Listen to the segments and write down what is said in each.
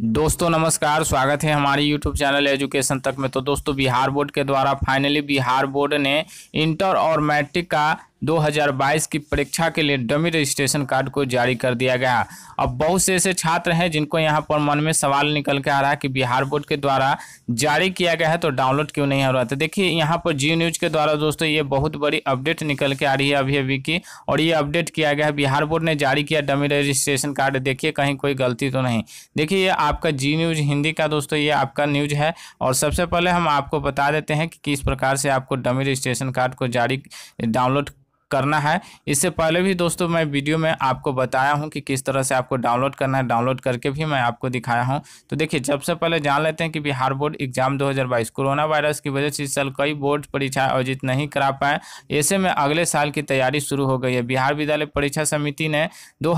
दोस्तों नमस्कार स्वागत है हमारे यूट्यूब चैनल एजुकेशन तक में तो दोस्तों बिहार बोर्ड के द्वारा फाइनली बिहार बोर्ड ने इंटर और मैट्रिक का 2022 की परीक्षा के लिए डमी रजिस्ट्रेशन कार्ड को जारी कर दिया गया अब बहुत से ऐसे छात्र हैं जिनको यहाँ पर मन में सवाल निकल के आ रहा है कि बिहार बोर्ड के द्वारा जारी किया गया है तो डाउनलोड क्यों नहीं हो रहा था तो देखिए यहाँ पर जी न्यूज़ के द्वारा दोस्तों ये बहुत बड़ी अपडेट निकल के आ रही है अभी अभी की और ये अपडेट किया गया है बिहार बोर्ड ने जारी किया डमी रजिस्ट्रेशन कार्ड देखिए कहीं कोई गलती तो नहीं देखिए ये आपका जी न्यूज़ हिंदी का दोस्तों ये आपका न्यूज़ है और सबसे पहले हम आपको बता देते हैं कि किस प्रकार से आपको डमी रजिस्ट्रेशन कार्ड को जारी डाउनलोड करना है इससे पहले भी दोस्तों मैं वीडियो में आपको बताया हूँ कि किस तरह से आपको डाउनलोड करना है डाउनलोड करके भी मैं आपको दिखाया हूँ तो देखिए जब से पहले जान लेते हैं कि Bihar board exam 2022 corona virus की वजह से इस साल कई बोर्ड परीक्षाएं आयोजित नहीं करा पाए ऐसे में अगले साल की तैयारी शुरू हो गई है बिहार विद्यालय परीक्षा समिति ने दो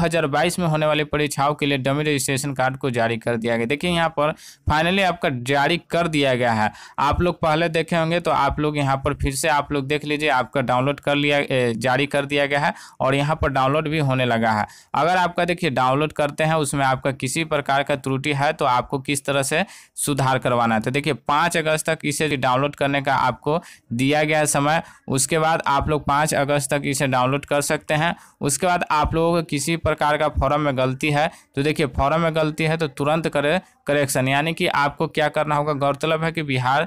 में होने वाली परीक्षाओं के लिए डमी रजिस्ट्रेशन कार्ड को जारी कर दिया गया देखिए यहाँ पर फाइनली आपका जारी कर दिया गया है आप लोग पहले देखे होंगे तो आप लोग यहाँ पर फिर से आप लोग देख लीजिए आपका डाउनलोड कर लिया जारी कर दिया गया है और यहाँ पर डाउनलोड भी होने लगा है अगर आपका देखिए डाउनलोड करते हैं उसमें आपका किसी प्रकार का त्रुटि है तो आपको किस तरह से सुधार करवाना है तो देखिए पाँच अगस्त तक इसे डाउनलोड करने का आपको दिया गया समय उसके बाद आप लोग पाँच अगस्त तक इसे डाउनलोड कर सकते हैं उसके बाद आप लोगों को किसी प्रकार का फॉर्म में गलती है तो देखिए फॉर्म में गलती है तो तुरंत करें करेक्शन यानी कि आपको क्या करना होगा गौरतलब है कि बिहार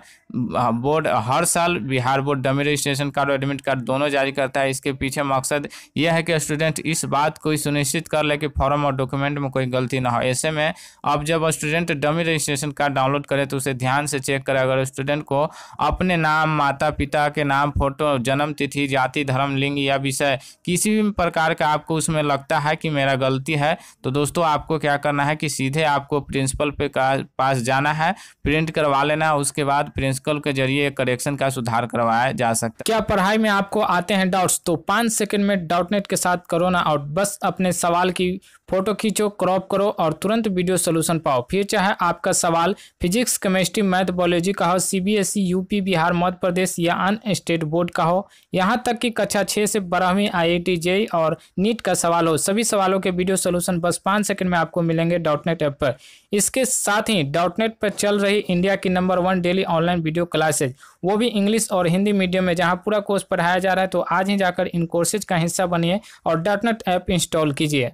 बोर्ड हर साल Bihar board dummy registration card और एडमिट कार्ड दोनों जारी करता है इस इसके पीछे मकसद यह है कि स्टूडेंट इस बात को सुनिश्चित कर ले कि फॉर्म और डॉक्यूमेंट में कोई गलती ना हो ऐसे में अब जब student dummy registration card download करे तो उसे ध्यान से चेक करें अगर स्टूडेंट को अपने नाम माता पिता के नाम फोटो जन्म तिथि जाति धर्म लिंग या विषय किसी भी प्रकार का आपको उसमें लगता है कि मेरा गलती है तो दोस्तों आपको क्या करना है कि सीधे आपको प्रिंसिपल पे पास जाना है प्रिंट करवा लेना है उसके बाद प्रिंसिपल के जरिए करेक्शन का सुधार करवाया जा सकता है क्या पढ़ाई में आपको आते हैं डाउट्स तो तो पाँच सेकंड में डॉटनेट के साथ करो ना और बस अपने सवाल की फ़ोटो खींचो क्रॉप करो और तुरंत वीडियो सोल्यूशन पाओ फिर चाहे आपका सवाल फिजिक्स केमिस्ट्री मैथ बायोलॉजी का हो सीबीएसई यूपी बिहार मध्य प्रदेश या अन्य स्टेट बोर्ड का हो यहाँ तक कि कक्षा छः से बारहवीं आई आई और नीट का सवाल हो सभी सवालों के वीडियो सोल्यूशन बस पाँच सेकंड में आपको मिलेंगे डॉटनेट ऐप पर इसके साथ ही डॉटनेट पर चल रही इंडिया की number one daily online video classes वो भी इंग्लिश और हिंदी मीडियम में जहाँ पूरा कोर्स पढ़ाया जा रहा है तो आज ही जाकर जाकर इन कोर्सेज का हिस्सा बनिए और डॉटनेट ऐप इंस्टॉल कीजिए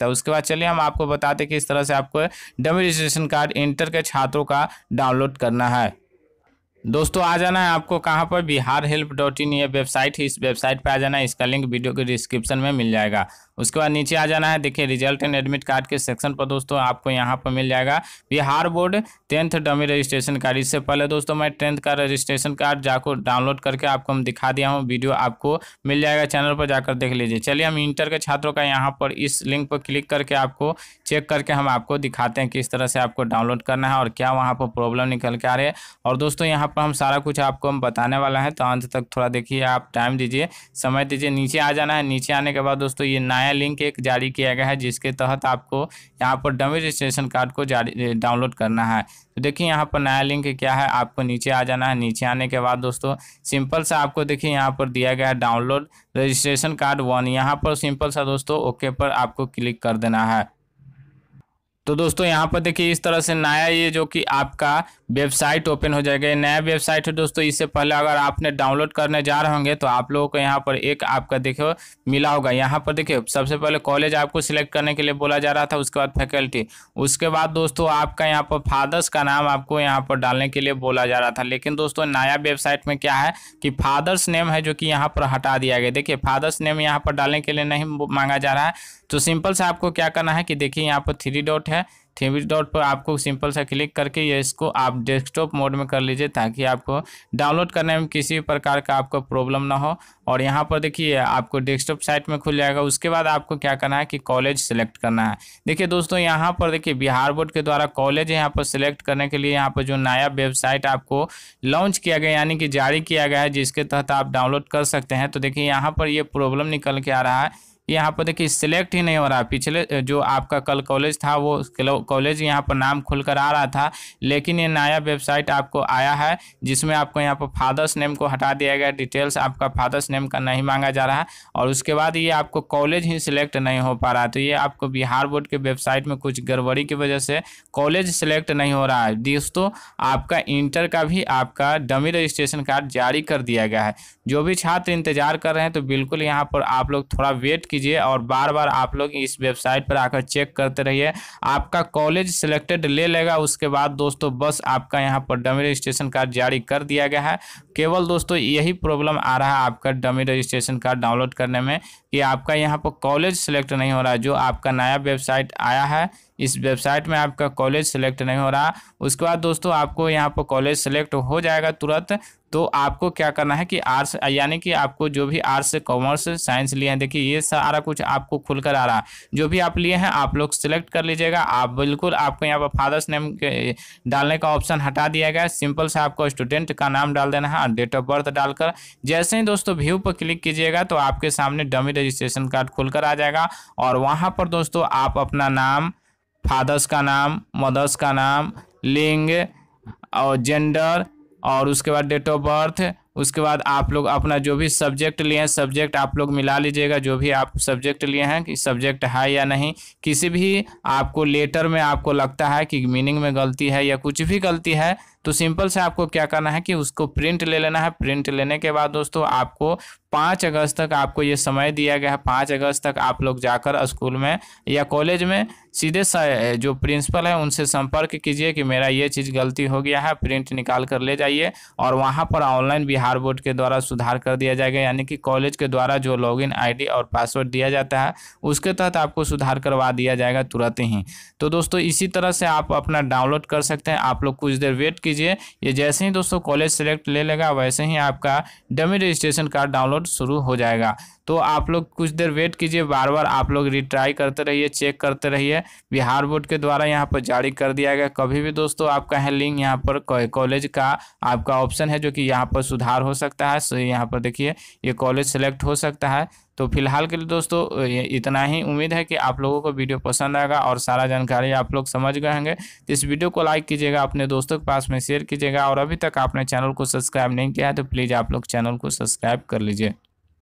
तो उसके बाद चलिए हम आपको बताते कि इस तरह से आपको डमी रजिस्ट्रेशन कार्ड इंटर के छात्रों का डाउनलोड करना है दोस्तों आ जाना है आपको कहाँ पर बिहार हेल्प डॉट इन ये वेबसाइट है इस वेबसाइट पर आ जाना है इसका लिंक वीडियो के डिस्क्रिप्शन में मिल जाएगा उसके बाद नीचे आ जाना है देखिए रिजल्ट एंड एडमिट कार्ड के सेक्शन पर दोस्तों आपको यहाँ पर मिल जाएगा Bihar board tenth dummy registration card इससे पहले दोस्तों मैं टेंथ का रजिस्ट्रेशन कार्ड जाकर डाउनलोड करके आपको हम दिखा दिया हूँ वीडियो आपको मिल जाएगा चैनल पर जाकर देख लीजिए चलिए हम इंटर के छात्रों का यहाँ पर इस लिंक पर क्लिक करके आपको चेक करके हम आपको दिखाते हैं किस तरह से आपको डाउनलोड करना है और क्या वहाँ पर प्रॉब्लम निकल के आ रही है और दोस्तों यहाँ पर हम सारा कुछ आपको हम बताने वाला है तो अंत तक थोड़ा देखिए आप टाइम दीजिए समय दीजिए नीचे आ जाना है नीचे आने के बाद दोस्तों ये नया है लिंक एक जारी किया गया है जिसके तहत आपको यहाँ पर डमी रजिस्ट्रेशन कार्ड को जारी डाउनलोड करना है तो देखिए यहाँ पर नया लिंक क्या है आपको नीचे आ जाना है नीचे आने के बाद दोस्तों सिंपल सा आपको देखिए यहाँ पर दिया गया है डाउनलोड रजिस्ट्रेशन कार्ड वन यहाँ पर सिंपल सा दोस्तों ओके पर आपको क्लिक कर देना है तो दोस्तों यहाँ पर देखिए इस तरह से नया ये जो कि आपका वेबसाइट ओपन हो जाएगा नया वेबसाइट है दोस्तों इससे पहले अगर आपने डाउनलोड करने जा रहे होंगे तो आप लोगों को यहाँ पर एक आपका देखो मिला होगा यहाँ पर देखिए सबसे पहले कॉलेज आपको सिलेक्ट करने के लिए बोला जा रहा था उसके बाद फैकल्टी उसके बाद दोस्तों आपका यहाँ पर फादर्स का नाम आपको यहाँ पर डालने के लिए बोला जा रहा था लेकिन दोस्तों नया वेबसाइट में क्या है कि फादर्स नेम है जो कि यहाँ पर हटा दिया गया देखिए फादर्स नेम यहाँ पर डालने के लिए नहीं मांगा जा रहा है तो सिंपल से आपको क्या करना है कि देखिए यहाँ पर थ्री डॉट है थ्री डॉट पर आपको सिंपल सा क्लिक करके ये इसको आप डेस्कटॉप मोड में कर लीजिए ताकि आपको डाउनलोड करने में किसी भी प्रकार का आपको प्रॉब्लम ना हो और यहाँ पर देखिए आपको डेस्कटॉप साइट में खुल जाएगा उसके बाद आपको क्या करना है कि कॉलेज सेलेक्ट करना है देखिए दोस्तों यहाँ पर देखिए बिहार बोर्ड के द्वारा कॉलेज यहाँ पर सिलेक्ट करने के लिए यहाँ पर जो नया वेबसाइट आपको लॉन्च किया गया यानी कि जारी किया गया है जिसके तहत आप डाउनलोड कर सकते हैं तो देखिए यहाँ पर ये प्रॉब्लम निकल के आ रहा है यहाँ पर देखिए सिलेक्ट ही नहीं हो रहा पिछले जो आपका कल कॉलेज था वो कॉलेज यहाँ पर नाम खुलकर आ रहा था लेकिन ये नया वेबसाइट आपको आया है जिसमें आपको यहाँ पर फादर्स नेम को हटा दिया गया डिटेल्स आपका फादर्स नेम का नहीं मांगा जा रहा है और उसके बाद ये आपको कॉलेज ही सिलेक्ट नहीं हो पा रहा तो ये आपको बिहार बोर्ड के वेबसाइट में कुछ गड़बड़ी की वजह से कॉलेज सिलेक्ट नहीं हो रहा है दोस्तों आपका इंटर का भी आपका डमी रजिस्ट्रेशन कार्ड जारी कर दिया गया है जो भी छात्र इंतजार कर रहे हैं तो बिल्कुल यहाँ पर आप लोग थोड़ा वेट कीजिए और बार बार आप लोग इस वेबसाइट पर आकर चेक करते रहिए आपका कॉलेज सिलेक्टेड ले लेगा उसके बाद दोस्तों बस आपका यहाँ पर डमी रजिस्ट्रेशन कार्ड जारी कर दिया गया है केवल दोस्तों यही प्रॉब्लम आ रहा है आपका डमी रजिस्ट्रेशन कार्ड डाउनलोड करने में कि आपका यहाँ पर कॉलेज सेलेक्ट नहीं हो रहा जो आपका नया वेबसाइट आया है इस वेबसाइट में आपका कॉलेज सेलेक्ट नहीं हो रहा उसके बाद दोस्तों आपको यहाँ पर कॉलेज सेलेक्ट हो जाएगा तुरंत तो आपको क्या करना है कि आर्ट्स यानी कि आपको जो भी आर्ट्स कॉमर्स साइंस लिए हैं देखिए ये सारा कुछ आपको खुलकर आ रहा है जो भी आप लिए हैं आप लोग सिलेक्ट कर लीजिएगा आप बिल्कुल आपको यहाँ पर फादर्स नेम के डालने का ऑप्शन हटा दिया गया सिंपल से आपको स्टूडेंट का नाम डाल देना है और डेट ऑफ बर्थ डालकर जैसे ही दोस्तों व्यू पर क्लिक कीजिएगा तो आपके सामने डमी रजिस्ट्रेशन कार्ड खुलकर आ जाएगा और वहाँ पर दोस्तों आप अपना नाम फादर्स का नाम मदर्स का नाम लिंग और जेंडर और उसके बाद डेट ऑफ बर्थ उसके बाद आप लोग अपना जो भी सब्जेक्ट लिए हैं सब्जेक्ट आप लोग मिला लीजिएगा जो भी आप सब्जेक्ट लिए हैं कि सब्जेक्ट है या नहीं किसी भी आपको लेटर में आपको लगता है कि मीनिंग में गलती है या कुछ भी गलती है तो सिंपल से आपको क्या करना है कि उसको प्रिंट ले लेना है प्रिंट लेने के बाद दोस्तों आपको पाँच अगस्त तक आपको ये समय दिया गया है पाँच अगस्त तक आप लोग जाकर स्कूल में या कॉलेज में सीधे जो प्रिंसिपल है उनसे संपर्क कीजिए कि मेरा ये चीज़ गलती हो गया है प्रिंट निकाल कर ले जाइए और वहाँ पर ऑनलाइन बिहार बोर्ड के द्वारा सुधार कर दिया जाएगा यानी कि कॉलेज के द्वारा जो लॉग इन और पासवर्ड दिया जाता है उसके तहत आपको सुधार करवा दिया जाएगा तुरंत ही तो दोस्तों इसी तरह से आप अपना डाउनलोड कर सकते हैं आप लोग कुछ देर वेट कीजिए कीजिए ये जैसे ही दोस्तों कॉलेज सेलेक्ट ले लेगा वैसे ही आपका डमी रजिस्ट्रेशन कार्ड डाउनलोड शुरू हो जाएगा तो आप लोग कुछ देर वेट कीजिए बार बार आप लोग रिट्राई करते रहिए चेक करते रहिए बिहार बोर्ड के द्वारा यहाँ पर जारी कर दिया गया कभी भी दोस्तों आपका है लिंक यहाँ पर कॉलेज का आपका ऑप्शन है जो कि यहाँ पर सुधार हो सकता है यहाँ पर देखिए ये कॉलेज सेलेक्ट हो सकता है तो फिलहाल के लिए दोस्तों इतना ही उम्मीद है कि आप लोगों को वीडियो पसंद आएगा और सारा जानकारी आप लोग समझ गए होंगे तो इस वीडियो को लाइक कीजिएगा अपने दोस्तों के पास में शेयर कीजिएगा और अभी तक आपने चैनल को सब्सक्राइब नहीं किया है तो प्लीज़ आप लोग चैनल को सब्सक्राइब कर लीजिए